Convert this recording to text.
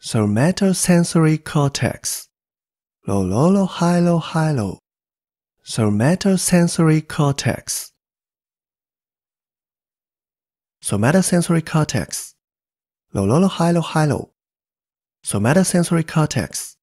Somatosensory cortex. Lo lo lo Somatosensory cortex. Somatosensory cortex. Lo lo lo hi lo Somatosensory cortex.